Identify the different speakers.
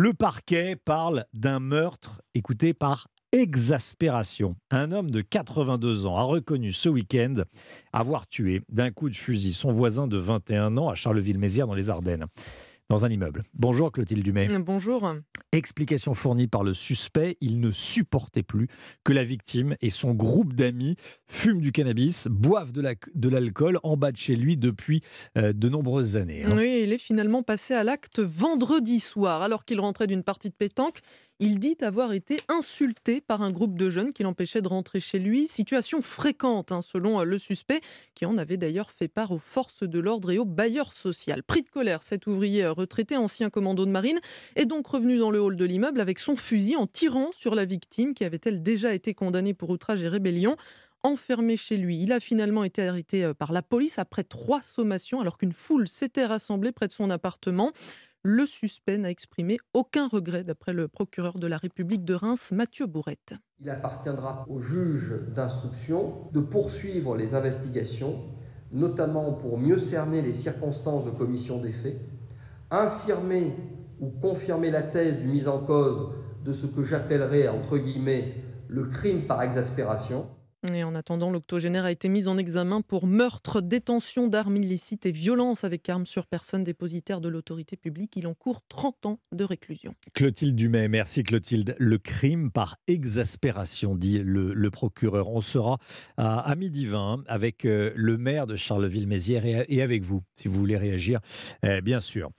Speaker 1: Le parquet parle d'un meurtre, écouté par exaspération. Un homme de 82 ans a reconnu ce week-end avoir tué d'un coup de fusil son voisin de 21 ans à Charleville-Mézières dans les Ardennes, dans un immeuble. Bonjour Clotilde Dumais. Bonjour. Explication fournie par le suspect, il ne supportait plus que la victime et son groupe d'amis fument du cannabis, boivent de l'alcool en bas de chez lui depuis euh, de nombreuses années. Hein.
Speaker 2: Oui, il est finalement passé à l'acte vendredi soir, alors qu'il rentrait d'une partie de pétanque. Il dit avoir été insulté par un groupe de jeunes qui l'empêchait de rentrer chez lui. Situation fréquente, hein, selon euh, le suspect, qui en avait d'ailleurs fait part aux forces de l'ordre et aux bailleurs sociaux. Pris de colère, cet ouvrier euh, retraité, ancien commando de marine, est donc revenu dans le hall de l'immeuble avec son fusil en tirant sur la victime qui avait-elle déjà été condamnée pour outrage et rébellion enfermé chez lui. Il a finalement été arrêté euh, par la police après trois sommations alors qu'une foule s'était rassemblée près de son appartement. Le suspect n'a exprimé aucun regret, d'après le procureur de la République de Reims, Mathieu Bourrette.
Speaker 3: Il appartiendra au juge d'instruction de poursuivre les investigations, notamment pour mieux cerner les circonstances de commission des faits, infirmer ou confirmer la thèse du mise en cause de ce que j'appellerais entre guillemets le crime par exaspération.
Speaker 2: Et en attendant, l'octogénaire a été mis en examen pour meurtre, détention d'armes illicites et violence avec armes sur personne dépositaire de l'autorité publique. Il encourt 30 ans de réclusion.
Speaker 1: Clotilde Dumay, merci Clotilde. Le crime par exaspération, dit le, procureur. On sera à, midi 20 avec euh, le maire de Charleville-Mézières et, avec vous, si vous voulez réagir, euh, bien sûr.